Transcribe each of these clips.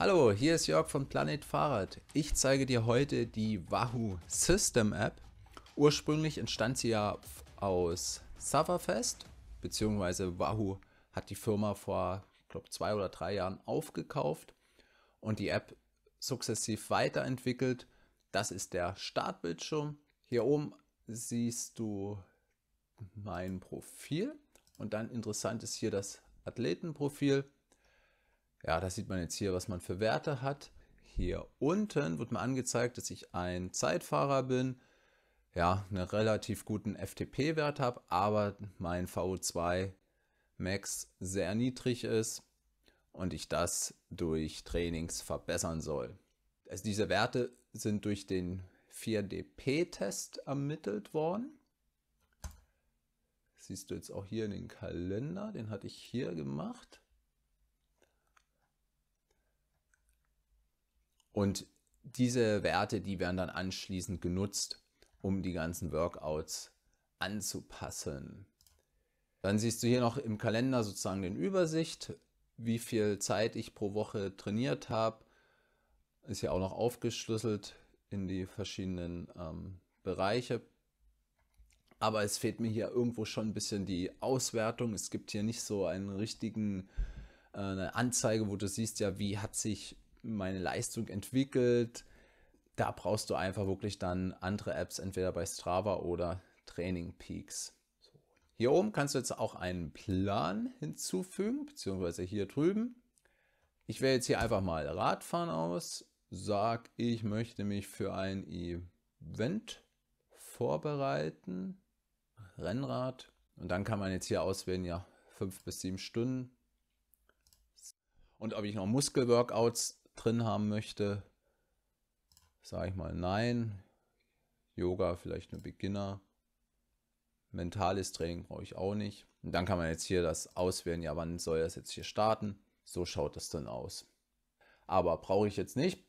Hallo, hier ist Jörg von Planet Fahrrad. Ich zeige dir heute die Wahoo System App. Ursprünglich entstand sie ja aus Sufferfest, beziehungsweise Wahoo hat die Firma vor, ich glaube, zwei oder drei Jahren aufgekauft und die App sukzessiv weiterentwickelt. Das ist der Startbildschirm. Hier oben siehst du mein Profil und dann interessant ist hier das Athletenprofil. Ja, das sieht man jetzt hier, was man für Werte hat. Hier unten wird mir angezeigt, dass ich ein Zeitfahrer bin, ja, einen relativ guten FTP-Wert habe, aber mein VO2 Max sehr niedrig ist und ich das durch Trainings verbessern soll. Also diese Werte sind durch den 4DP-Test ermittelt worden. siehst du jetzt auch hier in den Kalender, den hatte ich hier gemacht. Und diese Werte, die werden dann anschließend genutzt, um die ganzen Workouts anzupassen. Dann siehst du hier noch im Kalender sozusagen den Übersicht, wie viel Zeit ich pro Woche trainiert habe. Ist ja auch noch aufgeschlüsselt in die verschiedenen ähm, Bereiche. Aber es fehlt mir hier irgendwo schon ein bisschen die Auswertung. Es gibt hier nicht so einen richtigen äh, eine Anzeige, wo du siehst ja, wie hat sich meine Leistung entwickelt. Da brauchst du einfach wirklich dann andere Apps, entweder bei Strava oder Training Peaks. Hier oben kannst du jetzt auch einen Plan hinzufügen, beziehungsweise hier drüben. Ich wähle jetzt hier einfach mal Radfahren aus, sag ich möchte mich für ein Event vorbereiten, Rennrad. Und dann kann man jetzt hier auswählen, ja, fünf bis sieben Stunden. Und ob ich noch Muskelworkouts drin haben möchte, sage ich mal nein. Yoga vielleicht nur Beginner. Mentales Training brauche ich auch nicht. Und dann kann man jetzt hier das auswählen, ja, wann soll das jetzt hier starten? So schaut das dann aus. Aber brauche ich jetzt nicht.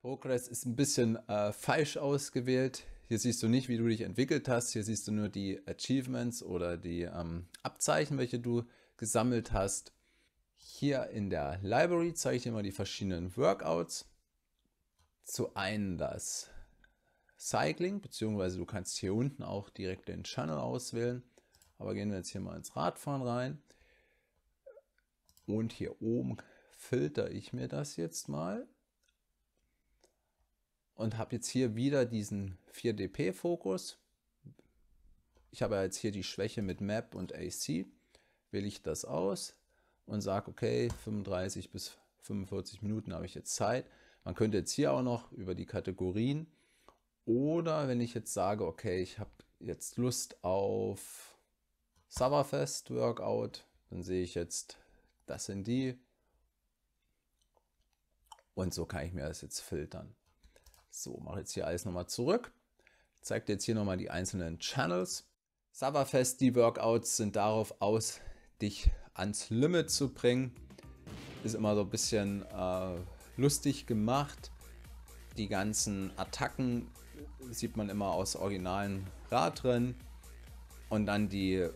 Progress ist ein bisschen äh, falsch ausgewählt. Hier siehst du nicht, wie du dich entwickelt hast. Hier siehst du nur die Achievements oder die ähm, Abzeichen, welche du gesammelt hast. Hier in der Library zeige ich dir mal die verschiedenen Workouts. Zu einem das Cycling, beziehungsweise du kannst hier unten auch direkt den Channel auswählen. Aber gehen wir jetzt hier mal ins Radfahren rein. Und hier oben filter ich mir das jetzt mal. Und habe jetzt hier wieder diesen 4DP-Fokus. Ich habe jetzt hier die Schwäche mit Map und AC. Wähle ich das aus, und sage, okay, 35 bis 45 Minuten habe ich jetzt Zeit. Man könnte jetzt hier auch noch über die Kategorien oder wenn ich jetzt sage, okay, ich habe jetzt Lust auf Summerfest Workout, dann sehe ich jetzt, das sind die. Und so kann ich mir das jetzt filtern. So, mache jetzt hier alles nochmal zurück. Zeigt jetzt hier nochmal die einzelnen Channels. Summerfest, die Workouts sind darauf aus, dich zu ans Limit zu bringen. Ist immer so ein bisschen äh, lustig gemacht. Die ganzen Attacken sieht man immer aus originalen Rad drin. Und dann die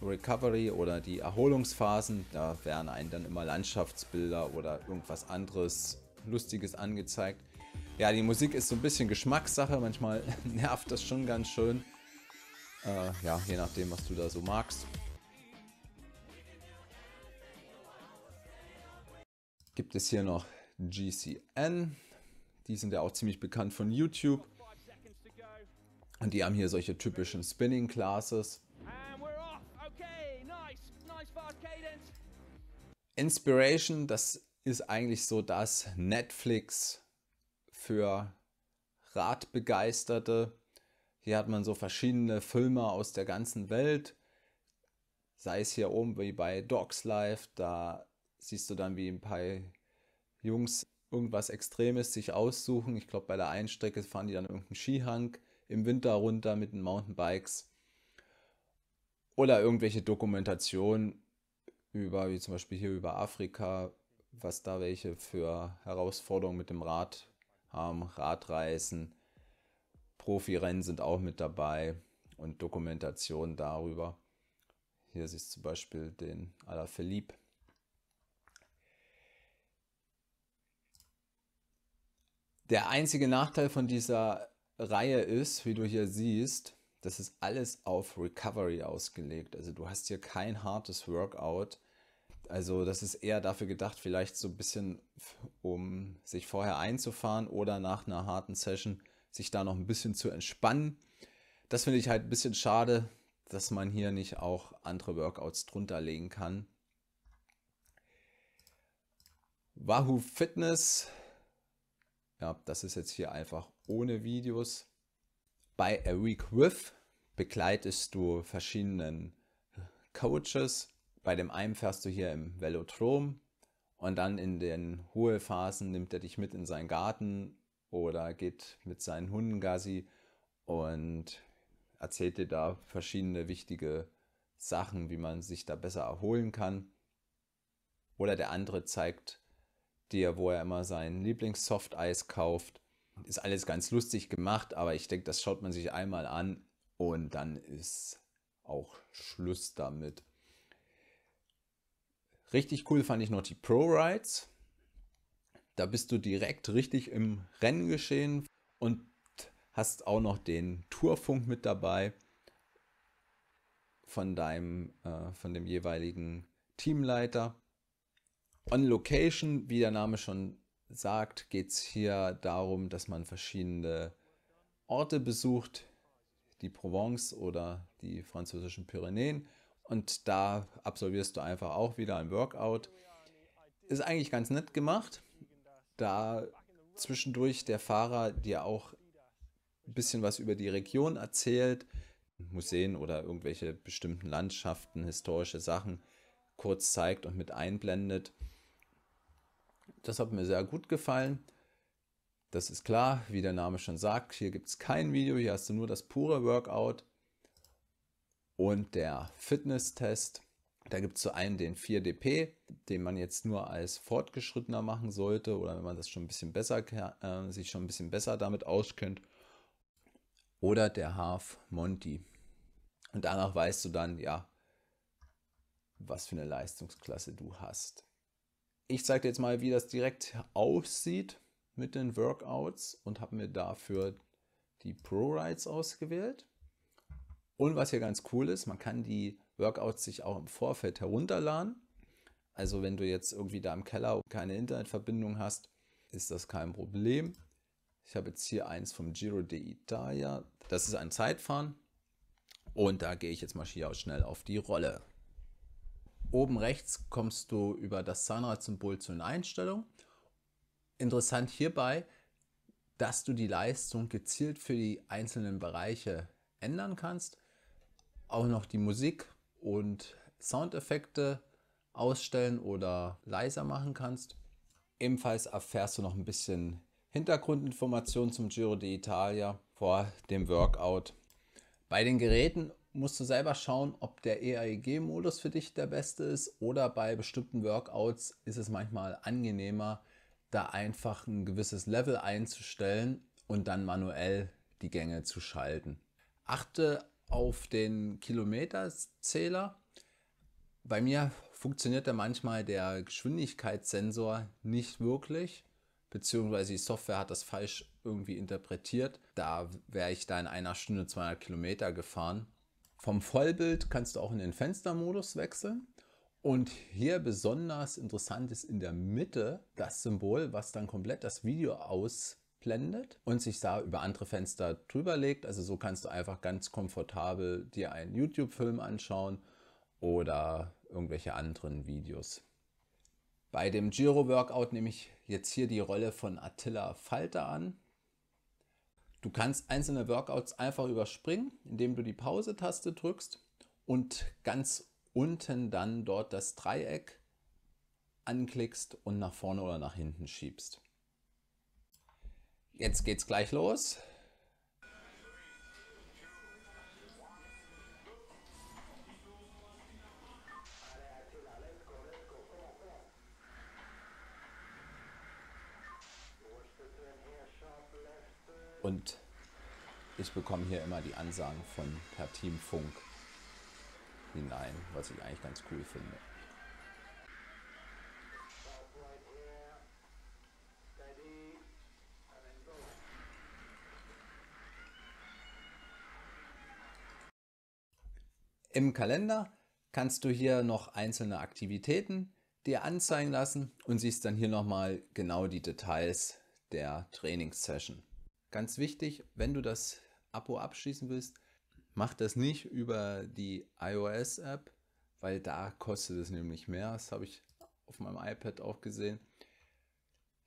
Recovery oder die Erholungsphasen, da werden einem dann immer Landschaftsbilder oder irgendwas anderes Lustiges angezeigt. Ja, die Musik ist so ein bisschen Geschmackssache, manchmal nervt das schon ganz schön. Äh, ja, je nachdem, was du da so magst. gibt es hier noch GCN. Die sind ja auch ziemlich bekannt von YouTube. Und die haben hier solche typischen Spinning Classes. Inspiration, das ist eigentlich so das Netflix für Radbegeisterte. Hier hat man so verschiedene Filme aus der ganzen Welt. Sei es hier oben wie bei Dogs Life, da siehst du dann, wie ein paar Jungs irgendwas Extremes sich aussuchen. Ich glaube, bei der Einstrecke fahren die dann irgendeinen Skihang im Winter runter mit den Mountainbikes oder irgendwelche Dokumentationen über, wie zum Beispiel hier über Afrika, was da welche für Herausforderungen mit dem Rad haben, Radreisen. Profirennen sind auch mit dabei und Dokumentationen darüber. Hier siehst du zum Beispiel den Alaphilippe Der einzige Nachteil von dieser Reihe ist, wie du hier siehst, das ist alles auf Recovery ausgelegt. Also du hast hier kein hartes Workout. Also das ist eher dafür gedacht, vielleicht so ein bisschen, um sich vorher einzufahren oder nach einer harten Session sich da noch ein bisschen zu entspannen. Das finde ich halt ein bisschen schade, dass man hier nicht auch andere Workouts drunter legen kann. Wahoo Fitness ja, das ist jetzt hier einfach ohne Videos. Bei A Week With begleitest du verschiedenen Coaches. Bei dem einen fährst du hier im Velodrom und dann in den Ruhephasen nimmt er dich mit in seinen Garten oder geht mit seinen Hunden Gassi und erzählt dir da verschiedene wichtige Sachen, wie man sich da besser erholen kann. Oder der andere zeigt dir, wo er immer sein Lieblings-Soft-Eis kauft. Ist alles ganz lustig gemacht, aber ich denke, das schaut man sich einmal an und dann ist auch Schluss damit. Richtig cool fand ich noch die Pro-Rides. Da bist du direkt richtig im Renngeschehen und hast auch noch den Tourfunk mit dabei von deinem, äh, von dem jeweiligen Teamleiter. On Location, wie der Name schon sagt, geht es hier darum, dass man verschiedene Orte besucht, die Provence oder die französischen Pyrenäen. Und da absolvierst du einfach auch wieder ein Workout. Ist eigentlich ganz nett gemacht, da zwischendurch der Fahrer dir auch ein bisschen was über die Region erzählt, Museen oder irgendwelche bestimmten Landschaften, historische Sachen kurz zeigt und mit einblendet. Das hat mir sehr gut gefallen. Das ist klar, wie der Name schon sagt. Hier gibt es kein Video, hier hast du nur das pure Workout und der Fitness-Test. Da gibt es so einen, den 4DP, den man jetzt nur als Fortgeschrittener machen sollte oder wenn man das schon ein bisschen besser, äh, sich schon ein bisschen besser damit auskennt. Oder der Half Monty. Und danach weißt du dann, ja, was für eine Leistungsklasse du hast ich zeige dir jetzt mal, wie das direkt aussieht mit den Workouts und habe mir dafür die Pro-Rides ausgewählt. Und was hier ganz cool ist, man kann die Workouts sich auch im Vorfeld herunterladen. Also wenn du jetzt irgendwie da im Keller keine Internetverbindung hast, ist das kein Problem. Ich habe jetzt hier eins vom Giro d'Italia. Das ist ein Zeitfahren. Und da gehe ich jetzt mal hier schnell auf die Rolle. Oben rechts kommst du über das Zahnradsymbol zu den Einstellungen. Interessant hierbei, dass du die Leistung gezielt für die einzelnen Bereiche ändern kannst. Auch noch die Musik und Soundeffekte ausstellen oder leiser machen kannst. Ebenfalls erfährst du noch ein bisschen Hintergrundinformationen zum Giro d'Italia vor dem Workout. Bei den Geräten musst du selber schauen, ob der EAEG-Modus für dich der beste ist oder bei bestimmten Workouts ist es manchmal angenehmer, da einfach ein gewisses Level einzustellen und dann manuell die Gänge zu schalten. Achte auf den Kilometerzähler. Bei mir funktioniert da manchmal der Geschwindigkeitssensor nicht wirklich, beziehungsweise die Software hat das falsch irgendwie interpretiert. Da wäre ich da in einer Stunde 200 Kilometer gefahren vom Vollbild kannst du auch in den Fenstermodus wechseln. Und hier besonders interessant ist in der Mitte das Symbol, was dann komplett das Video ausblendet und sich da über andere Fenster drüber legt. Also so kannst du einfach ganz komfortabel dir einen YouTube-Film anschauen oder irgendwelche anderen Videos. Bei dem Giro-Workout nehme ich jetzt hier die Rolle von Attila Falter an. Du kannst einzelne Workouts einfach überspringen, indem du die Pause-Taste drückst und ganz unten dann dort das Dreieck anklickst und nach vorne oder nach hinten schiebst. Jetzt geht's gleich los. Und ich bekomme hier immer die Ansagen von per Teamfunk hinein, was ich eigentlich ganz cool finde. Im Kalender kannst du hier noch einzelne Aktivitäten dir anzeigen lassen und siehst dann hier nochmal genau die Details der Trainingssession. Ganz wichtig, wenn du das Abo abschließen willst, mach das nicht über die iOS-App, weil da kostet es nämlich mehr. Das habe ich auf meinem iPad auch gesehen.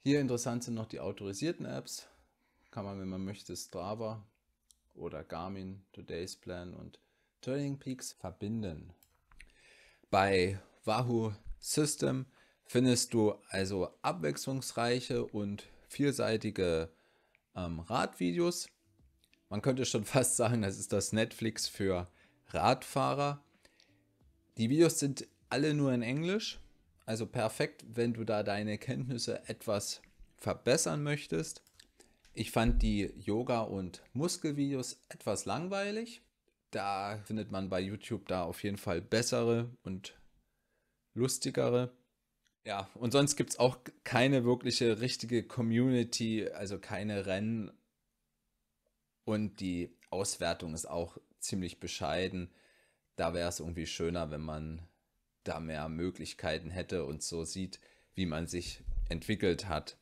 Hier interessant sind noch die autorisierten Apps. Kann man, wenn man möchte, Strava oder Garmin, Today's Plan und Turning Peaks verbinden. Bei Wahoo System findest du also abwechslungsreiche und vielseitige ähm, Radvideos. Man könnte schon fast sagen, das ist das Netflix für Radfahrer. Die Videos sind alle nur in Englisch, also perfekt, wenn du da deine Kenntnisse etwas verbessern möchtest. Ich fand die Yoga- und Muskelvideos etwas langweilig. Da findet man bei YouTube da auf jeden Fall bessere und lustigere. Ja, und sonst gibt es auch keine wirkliche richtige Community, also keine Rennen. Und die Auswertung ist auch ziemlich bescheiden. Da wäre es irgendwie schöner, wenn man da mehr Möglichkeiten hätte und so sieht, wie man sich entwickelt hat.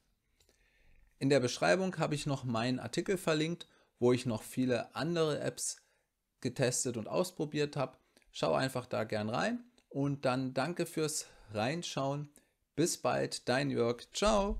In der Beschreibung habe ich noch meinen Artikel verlinkt, wo ich noch viele andere Apps getestet und ausprobiert habe. Schau einfach da gern rein und dann danke fürs Reinschauen. Bis bald, dein Jörg. Ciao.